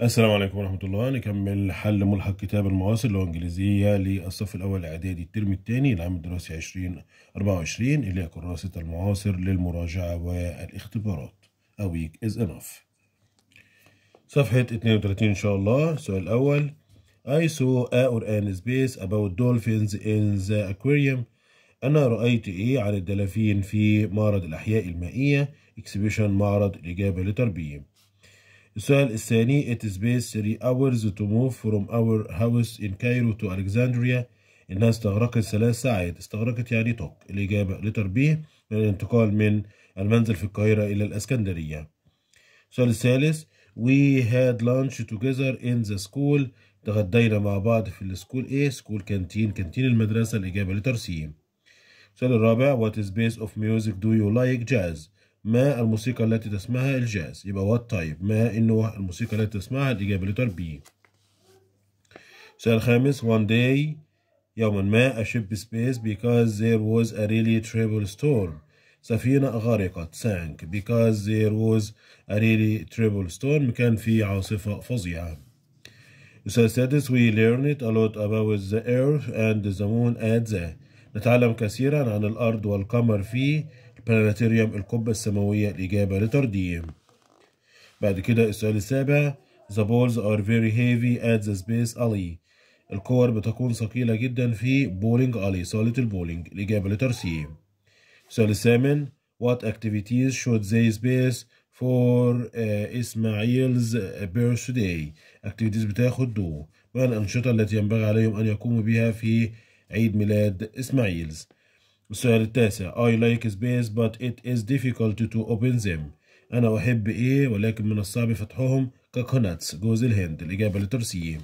السلام عليكم ورحمة الله نكمل حل ملحق كتاب المواصل اللي هو إنجليزية للصف الأول إعدادي الترم الثاني العام الدراسي 2024 اللي هي كراسة المعاصر للمراجعة والاختبارات A week is enough صفحة 32 إن شاء الله السؤال الأول I saw a an space about dolphins in the aquarium أنا رأيت إيه عن الدلافين في معرض الأحياء المائية exhibition معرض الإجابة لتربية السؤال الثاني It is based 3 hours to move from our house in Cairo to Alexandria إنها استغرقت ثلاث ساعات استغرقت يعني توك الإجابة لتر بي للانتقال من المنزل في القاهرة إلى الأسكندرية السؤال الثالث We had lunch together in the school تغدينا مع بعض في السكول A إيه؟ سكول كانتين كانتين المدرسة الإجابة لتر سي السؤال الرابع What is base of music do you like jazz ما الموسيقى التي تسمعها الجاز يبقى وات تايب ما النوع الموسيقى التي تسمعها الإجابة لتر بي السؤال الخامس one day يوما ما a ship space because there was a really terrible storm سفينة غرقت sank because there was a really terrible storm كان في عاصفة فظيعة السؤال السادس we learned a lot about the earth and the moon at the نتعلم كثيرا عن الأرض والقمر فيه بلانتيريوم القبة السماوية الإجابة لترديم بعد كده السؤال السابع The balls are very heavy at the space alley الكور بتكون ثقيلة جدا في بولينج ألي صالة البولينج الإجابة لترسيم السؤال الثامن What activities should they space for uh, Ismail's birthday activities بتاخد دو ما الأنشطة التي ينبغي عليهم أن يقوموا بها في عيد ميلاد إسماعيلز السؤال التاسع I like space but it is difficult to open them أنا أحب إيه ولكن من الصعب فتحهم ككوناتس جوز الهند الإجابة لترسيه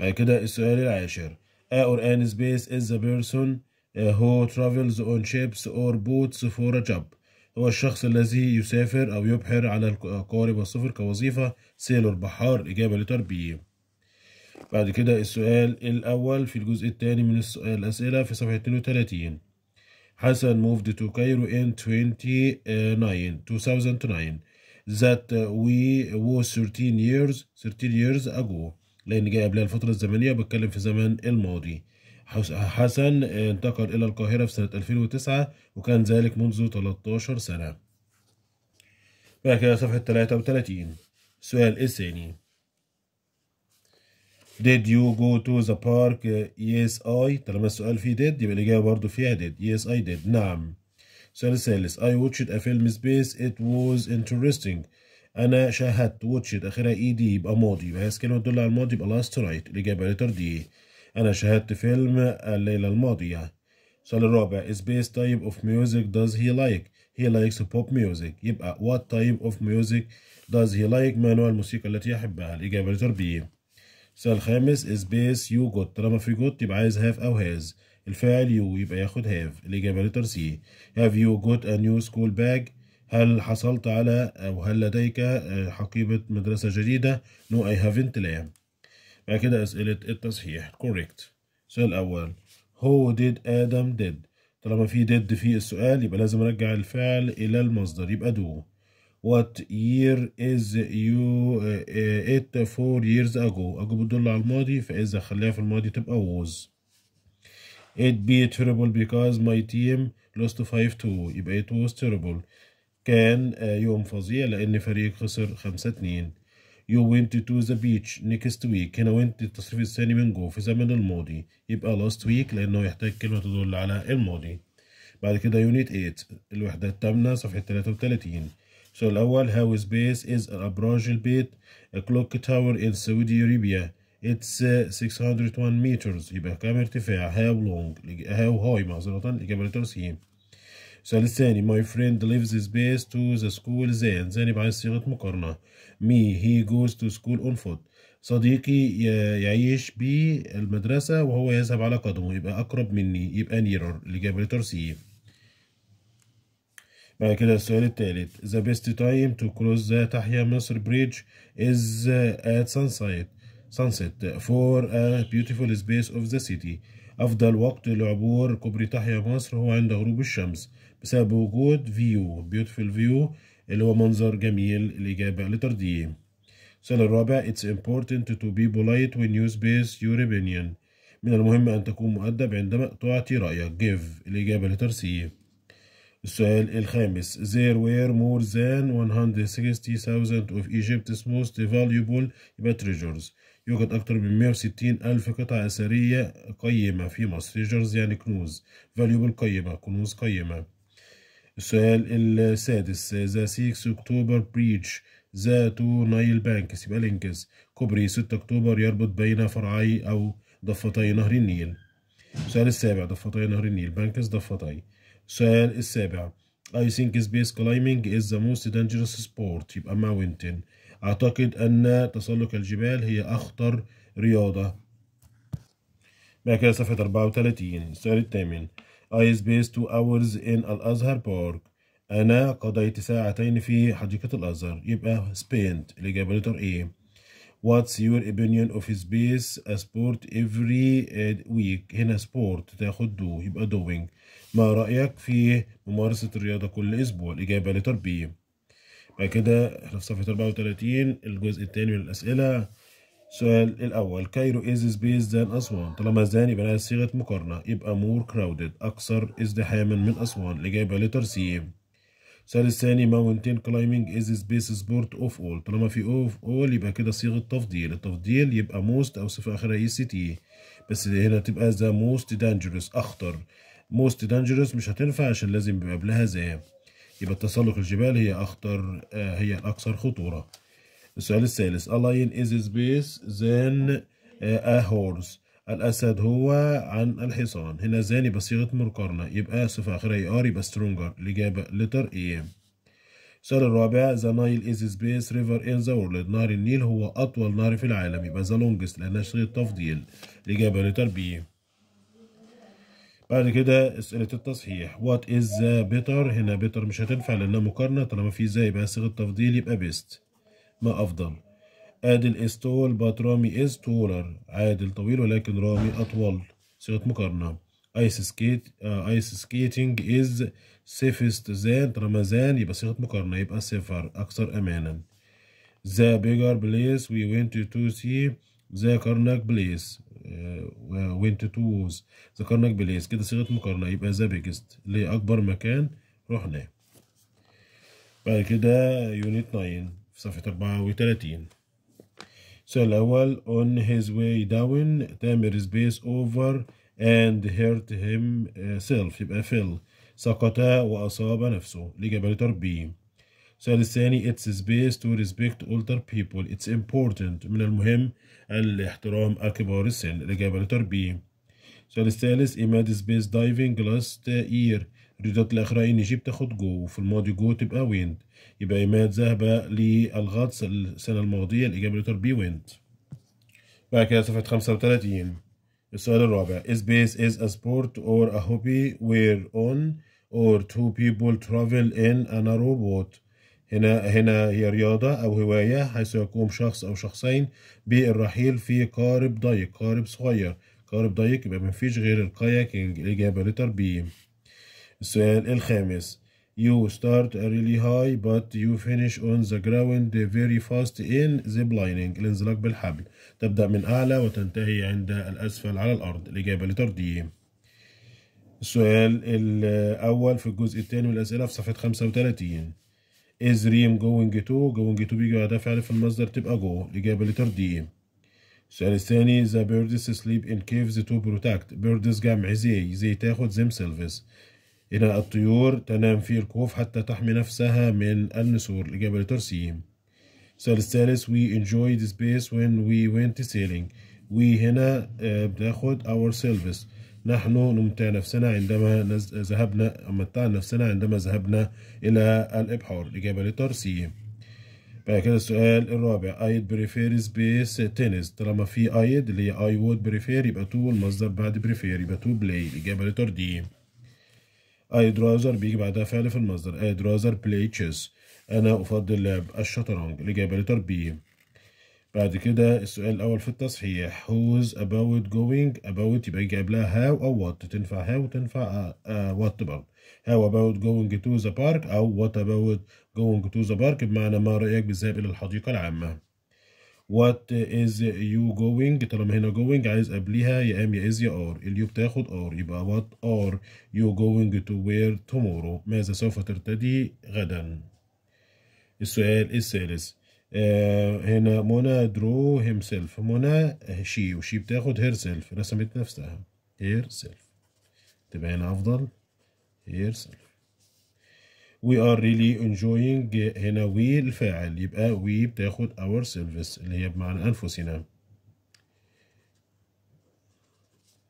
بعد كده السؤال العاشر A or an space is the person who travels on ships or boats for a job هو الشخص الذي يسافر أو يبحر على القارب والصفر كوظيفة سيلور بحار إجابة لتربيه بعد كده السؤال الأول في الجزء الثاني من الأسئلة في صفحة 32 Hassan moved to Cairo in 29, 2009 that uh, we was 13 years 13 years ago لأن جاي قبلها الفترة الزمنية بتكلم في زمن الماضي حسن انتقل إلى القاهرة في سنة 2009 وكان ذلك منذ 13 سنة بعد كده صفحة 33 السؤال الثاني did you go to the park yes I طالما السؤال فيه did يبقى الإجابة برضو فيها did yes I did نعم السؤال الثالث I watched a film space it was interesting أنا شاهدت watched آخرها إي e دي يبقى ماضي يبقى هي كلمة تدل على الماضي يبقى last night الإجابة لتر دي أنا شاهدت فيلم الليلة الماضية السؤال الرابع Space type of music does he like he likes pop music يبقى what type of music does he like ما نوع الموسيقى التي يحبها الإجابة لتر بي السؤال الخامس is base you got طالما في got يبقى عايز have أو has الفعل يو يبقى ياخد have الإجابة لتر سي have you got a new school bag هل حصلت على أو هل لديك آه، حقيبة مدرسة جديدة نو اي هافنت لا بعد كده أسئلة التصحيح كوريكت السؤال الأول هو did ادم did طالما في did في السؤال يبقى لازم أرجع الفعل إلى المصدر يبقى do What year is you uh, it four years ago ago بتدل على الماضي فإذا خليها في الماضي تبقى was it be terrible because my team lost 5-2 يبقى it was terrible كان uh, يوم فظيع لأن فريق خسر 5-2 you went to the beach next week هنا went التصريف الثاني من جو في زمن الماضي يبقى last week لأنه يحتاج كلمة تدل على الماضي بعد كده unit 8 الوحدة الثامنة صفحة 33 سو الأول هاو سبيس از أبراج البيت كلوك تاور ان سعودي أريبيا اتس 601 مترز يبقى كام ارتفاع هاو لونج هاو هاي معذرة إجابة لتر سي السؤال الثاني my friend lives his base to the school then then يبقى عايز صيغة مقارنة me he goes to school on foot صديقي يعيش بالمدرسة وهو يذهب على قدمه يبقى أقرب مني يبقى nearer الإجابة لتر بعد آه، كده السؤال التالت ذا بيست تايم تو كروز تحيا مصر بريدج از ات sunset سانسيت فور ا بيوتيفول سبيس اوف ذا سيتي افضل وقت لعبور كوبري تحيا مصر هو عند غروب الشمس بسبب وجود فيو بيوتيفول فيو اللي هو منظر جميل الاجابه لتر السؤال الرابع it's important to be polite when you space your opinion من المهم ان تكون مؤدب عندما تعطي رايك give الاجابه لترسيه السؤال الخامس there were more than 160,000 of Egypt's most valuable treasures يوجد أكثر من 160 ألف قطعة أثرية قيمة في مصر treasures يعني كنوز valuable قيمة كنوز قيمة السؤال السادس the 6 أكتوبر bridge the two Nile banks يبقى لينكس كوبري 6 أكتوبر يربط بين فرعي أو ضفتي نهر النيل السؤال السابع ضفتي نهر النيل بانكس ضفتي سؤال السابع I think space climbing is the most dangerous sport يبقى mountain أعتقد أن تسلق الجبال هي أخطر رياضة بعد كده صفحة 34 السؤال الثامن I spent two hours in الأزهر بارك أنا قضيت ساعتين في حديقة الأزهر يبقى spent الإجابة لتر A واتس يور opinion اوف سبيس سبورت every ويك eh, هنا سبورت تاخد دو يبقى دوينج ما رأيك في ممارسة الرياضة كل أسبوع الإجابة لتر بي بعد كده احنا في صفحة 34 الجزء الثاني من الأسئلة السؤال الأول كايرو إز سبيس زان أسوان طالما زان يبقى لها صيغة مقارنة يبقى مور كراودد أكثر ازدحاما من أسوان الإجابة لتر سي ثالث ثاني ماونتين كلايمينج از سبيس سبورت اوف اول طالما في اوف اول يبقى كده صيغه تفضيل التفضيل يبقى موست او صفه اخرها اي سي تي بس هنا تبقى ذا موست دانجرس اخطر موست دانجرس مش هتنفع عشان لازم يبقى قبلها ذا يبقى تسلق الجبال هي اخطر آه هي الاكثر خطوره السؤال الثالث الاين از سبيس ذان ا هورس الأسد هو عن الحصان هنا زاني بصيغة مقارنة يبقى صفة آخرها آر يبقى stronger الإجابة letter A e. السؤال الرابع ذا نايل از سبيس ريفر ان ذا وورلد نهر النيل هو أطول نهر في العالم يبقى ذا لونجست لأنها صيغة تفضيل الإجابة لتر بي بعد كده أسئلة التصحيح وات از ذا بيتر هنا بيتر مش هتنفع لأنها مقارنة طالما في ذا يبقى صيغة تفضيل يبقى بيست ما أفضل ادي الاس تول بات رامي از تولر عادل طويل ولكن رامي اطول صيغه مقارنه ايس سكيت ايس سكيتنج از سيفست زان رمزان يبقى صيغه مقارنه يبقى سفر اكثر امانا ذا بيجر بليس وي ونت تو سي ذا كارناك بليس ونت توز ذا كارناك بليس كده صيغه مقارنه يبقى ذا بيجست لاكبر مكان رحناه بعد كده يونت 9 في صفحه 34 So Lawal on his way down Tamir space over and hurt himself يبقى fell سقط وأصاب نفسه الإجابة letter B السؤال الثاني it's space to respect older people it's important من المهم الاحترام كبار السن الإجابة letter B السؤال الثالث Imad space diving last year الردات الأخرى إن جي بتاخد جو وفي الماضي جو تبقى ويند يبقى إيماد ذهب للغطس السنة الماضية الإجابة لتر بي ويند بعد كده صفحة 35 السؤال الرابع is space is a sport or a hobby where on or two people travel in a narrow boat هنا هنا هي رياضة أو هواية حيث يقوم شخص أو شخصين بالرحيل في قارب ضيق قارب صغير قارب ضيق يبقى مفيش غير الكاياكينج الإجابة لتر بي السؤال الخامس You start really high but you finish on the ground very fast in ziplining الانزلاق بالحبل تبدأ من أعلى وتنتهي عند الأسفل على الأرض الإجابة لترجيح السؤال الأول في الجزء الثاني من الأسئلة في صفحة 35 is ريم going to? Going to بيجي بعدها فعل في المصدر تبقى go الإجابة لترجيح السؤال الثاني the birds sleep in caves to protect birds جمع زي زي تاخد them selves إلى الطيور تنام في الكهوف حتى تحمي نفسها من النسور الإجابة لترسيم السؤال الثالث we the space when we went sailing we هنا آه، بناخد service نحن نمتع نفسنا عندما ذهبنا متعنا نفسنا عندما ذهبنا إلى الإبحار الإجابة لترسيم بعد كده السؤال الرابع I prefer space tennis طالما في I اللي هي I would prefer يبقى تو والمصدر بعد prefer يبقى to play الإجابة لترديم I'd rather بيجي بعدها فعل في المصدر I'd rather play chess انا افضل لعب الشطرنج الاجابه لتر بي بعد كده السؤال الاول في التصحيح who's about going about يبقى يجي قبلها how او what تنفع how وتنفع uh, uh, what برضه how about going to the park او what about going to the park بمعنى ما رايك بالذهاب الى الحديقه العامه وات از يو جوينج طالما هنا جوينج عايز قبليها يا ام يا از يا ار اليو بتاخد ار يبقى وات ار يو جوينج تو وير تومورو ماذا سوف ترتدي غدا السؤال الثالث آه هنا منى درو هيم سيلف منى شي وشي بتاخد هير سيلف رسمت نفسها هير سيلف تبقى هنا افضل هير سيلف وي ار ريلي انجوينج هنا وي الفاعل يبقى وي بتاخد اور service اللي هي بمعنى انفسنا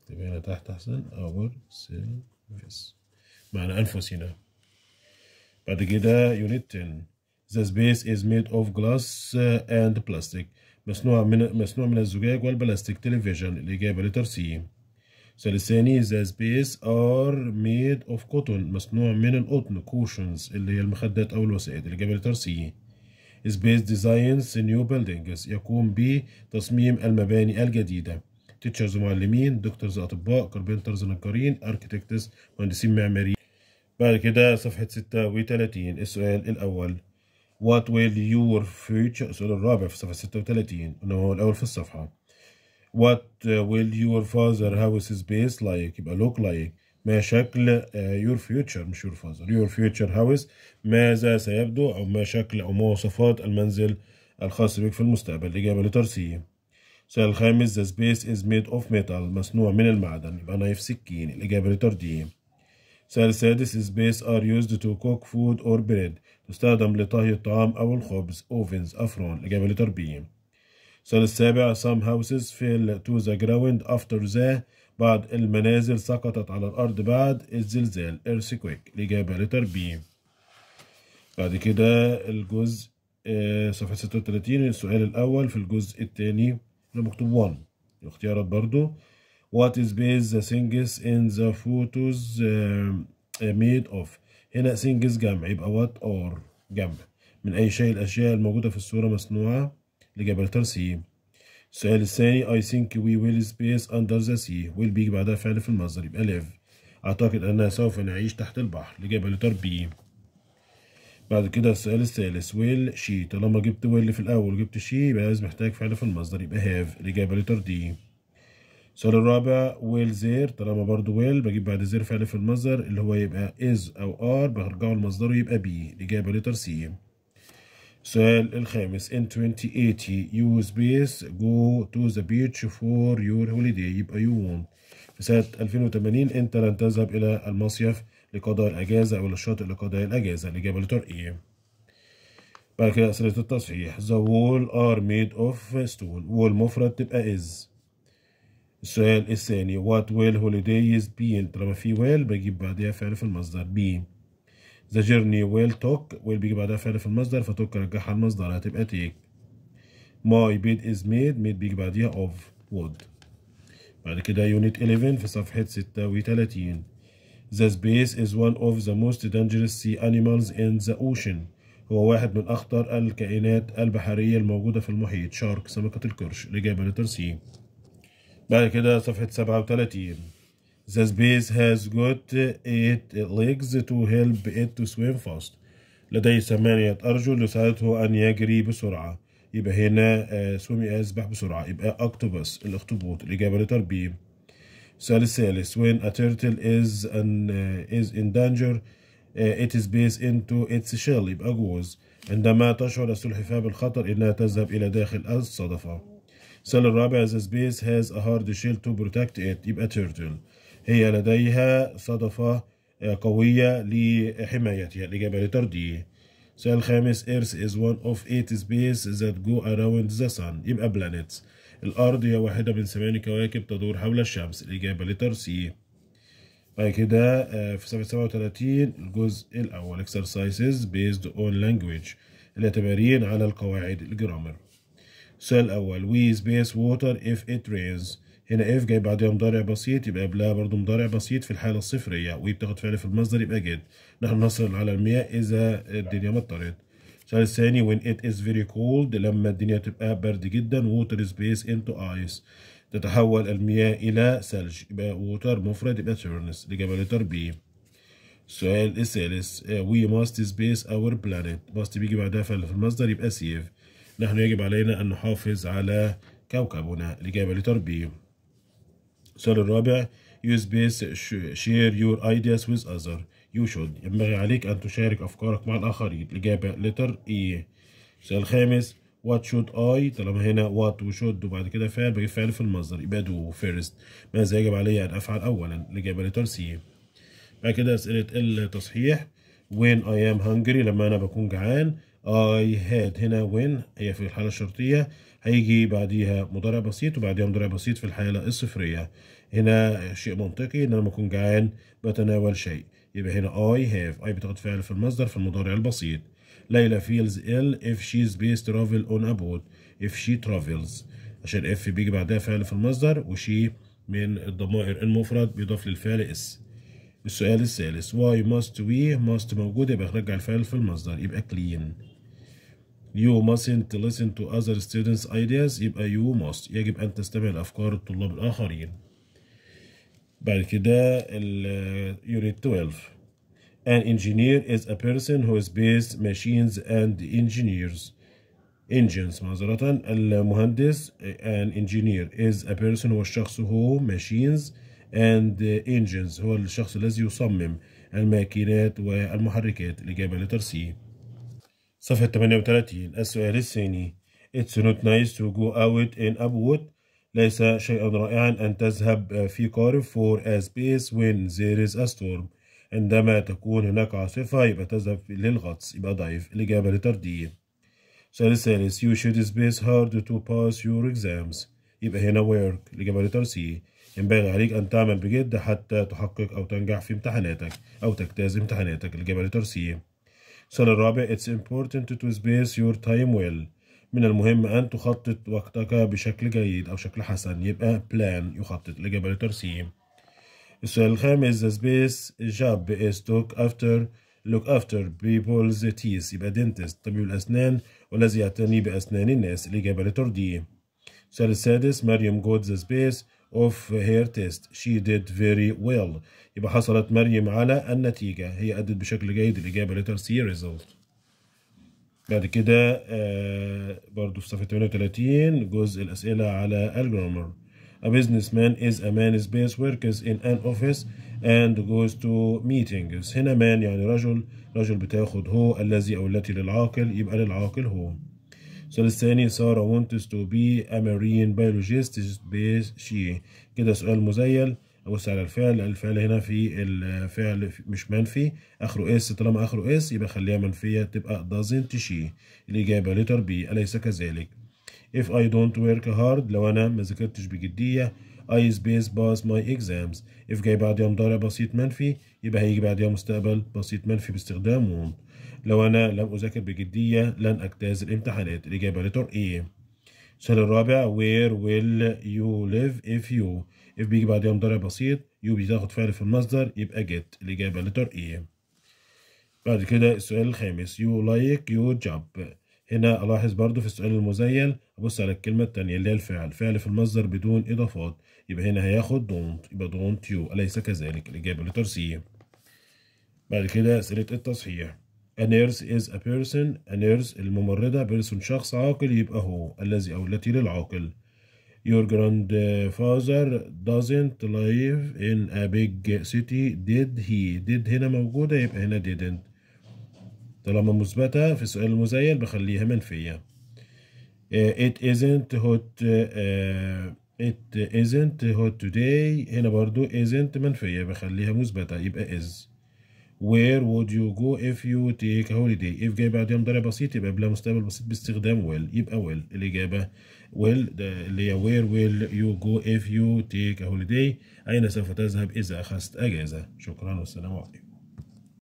اكتب هنا تحت احسن اور service معنى انفسنا بعد كده يونت 10 The space is made of glass eh, and plastic مصنوع من مصنوع من الزجاج والبلاستيك تلفزيون الإجابة لتر سي ثلثاني the سبيس ار ميد اوف كوتون مصنوع من القطن كوشنز اللي هي المخدات او الوسائد الإجابة لتر سي سبيس ديزاينز نيو بيلدينجز يقوم بتصميم المباني الجديدة تيتشرز معلمين دكتورز اطباء كاربنترز نجارين اركتكتس مهندسين معماريين بعد كده صفحة ستة السؤال الأول What will your future السؤال الرابع في صفحة ستة إنه هو الأول في الصفحة what uh, will your father house space like يبقى look like ما شكل uh, your future مش your father your future house ماذا سيبدو أو ما شكل أو مواصفات المنزل الخاص بك في المستقبل الإجابة لتر سي السؤال الخامس the space is made of metal مصنوع من المعدن يبقى نايف سكين الإجابة لتر دي السؤال السادس space are used to cook food or bread تستخدم لطهي الطعام أو الخبز ovens أفران الإجابة لتر بي السؤال السابع some houses fell to the ground after the بعض المنازل سقطت على الأرض بعد الزلزال earthquake الإجابة لتر بي بعد كده الجزء آه، صفحة 36 السؤال الأول في الجزء الثاني اللي مكتوب 1 الاختيارات برضو What is base the things in the photos آه، آه، made of هنا things جمع يبقى what or جمع من أي شيء الأشياء الموجودة في الصورة مصنوعة لجبل سي السؤال الثاني I think we will space under the sea will بيجي بعدها فعل في المصدر يبقى live أعتقد أننا سوف نعيش تحت البحر لجبل بي بعد كده السؤال الثالث will she طالما جبت will في الأول وجبت she يبقى لازم محتاج فعل في المصدر يبقى have لجبل دي السؤال الرابع will there طالما برضو will بجيب بعد there فعل في المصدر اللي هو يبقى is أو are برجعه لمصدره يبقى be لجبل سي سؤال الخامس in 2080 you space go to the beach for your holiday يبقى you won't في سنة 2080 أنت لن تذهب إلى المصيف لقضاء الأجازة أو للشاطئ لقضاء الأجازة الإجابة لتر إيه بعد كده أسئلة التصحيح the wall are made of stone والمفرد تبقى is السؤال الثاني what will holidays be طالما في will بجيب بعدها فعل في المصدر be ذا جيرني ويل توك ويل بيجي بعدها فعل في المصدر فتوك رجعها المصدر هتبقى تيك ماي بيد از ميد ميد بيجي بعديها اوف وود بعد كده يونت 11 في صفحة 36 The space is one of the most dangerous sea animals in the ocean هو واحد من أخطر الكائنات البحرية الموجودة في المحيط شارك سمكة القرش الإجابة لتر سي بعد كده صفحة 37 The space has got eight legs to help it to swim fast. لديه ثمانية أرجل يساعده أن يجري بسرعة. يبقى هنا آه، swim يسبح بسرعة. يبقى octopus الأخطبوط. الإجابة لتر سؤال الثالث when a turtle is an uh, is in danger uh, it is based into its shell يبقى جوز عندما تشعر السلحفاة بالخطر إنها تذهب إلى داخل الصدفة السؤال الرابع the space has a hard shell to protect it يبقى turtle هي لديها صدفة آه، قوية لحمايتها الإجابة لترديه السؤال الخامس Earth is one of eight spaces that go around the sun يبقى planets الأرض هي واحدة من ثماني كواكب تدور حول الشمس الإجابة لترسي بعد كده آه، في سبعة وثلاثين الجزء الأول exercises based on language التمارين على القواعد الجرامر السؤال الأول we space water if it rains هنا إف جاي بعدها مضارع بسيط يبقى قبلها برضه مضارع بسيط في الحالة الصفرية وي بتاخد فعل في المصدر يبقى جد نحن نصل على المياه إذا الدنيا مطرت السؤال الثاني when it is very cold لما الدنيا تبقى برد جدا water space into ice تتحول المياه إلى ثلج يبقى water مفرد يبقى turns الإجابة لتر بي السؤال الثالث we must space our planet must بيجي بعدها فعل في المصدر يبقى save نحن يجب علينا أن نحافظ على كوكبنا الإجابة لتربيه السؤال الرابع You space share your ideas with others You should ينبغي عليك أن تشارك أفكارك مع الآخرين الإجابة لتر إي السؤال الخامس What should I طالما هنا what should وبعد كده فعل بجيب فعل في المصدر يبقى do first ماذا يجب علي أن أفعل أولا الإجابة لتر سي بعد كده أسئلة التصحيح When I am hungry لما أنا بكون جعان I had هنا when هي في الحالة الشرطية هيجي بعديها مضارع بسيط وبعديها مضارع بسيط في الحالة الصفرية هنا شيء منطقي ان انا لما اكون جعان بتناول شيء يبقى هنا I have I بتاخد فعل في المصدر في المضارع البسيط ليلى feels ill if she's based travel on a boat if she travels عشان if بيجي بعدها فعل في المصدر وشي من الضمائر المفرد بيضاف للفعل اس السؤال الثالث why must we must موجود يبقى هنرجع الفعل في المصدر يبقى clean You mustn't listen to other students' ideas يبقى you must يجب أن تستمع لأفكار الطلاب الآخرين بعد كده الـ Unit 12 An engineer is a person who is builds machines and engineers engines معذرة المهندس an engineer is a person هو الشخص who machines and engines هو الشخص الذي يصمم الماكينات والمحركات الإجابة لتر سي صفحة 38 السؤال الثاني It's not nice to go out in a boat ليس شيئا رائعا أن تذهب في قارب for a space when there is a storm عندما تكون هناك عاصفة يبقى تذهب للغطس يبقى ضعيف الإجابة لتر دي السؤال الثالث You should space hard to pass your exams يبقى هنا work الإجابة لتر سي ينبغي عليك أن تعمل بجد حتى تحقق أو تنجح في امتحاناتك أو تجتاز امتحاناتك لجبل ترسية السؤال الرابع It's important to space your time well من المهم أن تخطط وقتك بشكل جيد أو شكل حسن يبقى plan يخطط لجبل ترسية السؤال الخامس The space job is look after look after people's teeth يبقى dentist طبيب الأسنان والذي يعتني بأسنان الناس لجبل لتر السؤال السادس مريم جود ذا سبيس of her test she did very well يبقى حصلت مريم على النتيجة هي أدت بشكل جيد الإجابة letter C result بعد كده آه، برضو في صفحة 38 جزء الأسئلة على الجرامر A businessman is a man space workers in an office and goes to meetings هنا man يعني رجل رجل بتاخد هو الذي أو التي للعاقل يبقى للعاقل هو السؤال الثاني سارة wants to be a marine biologist she كده سؤال مزيل ابص على الفعل الفعل هنا في الفعل مش منفي اخره اس طالما اخره اس يبقى خليها منفيه تبقى doesn't she الاجابه لتر بي اليس كذلك if I don't work hard لو انا ما ذاكرتش بجديه I space pass my exams if جاي يوم مضارع بسيط منفي يبقى هيجي يوم مستقبل بسيط منفي باستخدام won't لو أنا لم أذاكر بجدية لن أجتاز الامتحانات الإجابة لتر إيه السؤال الرابع where will you live if you if بيجي بعديها مضارع بسيط you بتاخد فعل في المصدر يبقى get الإجابة لتر إيه بعد كده السؤال الخامس you like your job هنا ألاحظ برضو في السؤال المزيل أبص على الكلمة التانية اللي هي الفعل فعل في المصدر بدون إضافات يبقى هنا هياخد don't يبقى don't you أليس كذلك الإجابة لتر سي بعد كده أسئلة التصحيح A nurse is a person A nurse الممرضة person شخص عاقل يبقى هو الذي أو التي للعاقل Your grandfather doesn't live in a big city Did he Did هنا موجودة يبقى هنا didn't طالما مثبتة في السؤال المزيل بخليها منفية uh, It isn't hot uh, It isn't hot today هنا برضو isn't منفية بخليها مثبتة يبقى is where would you go if you take a holiday if جاي بعدها مضارع بسيط يبقى بلا مستقبل بسيط باستخدام will يبقى will الإجابة will اللي هي where will you go if you take a holiday أين سوف تذهب إذا أخذت أجازة شكرا والسلام عليكم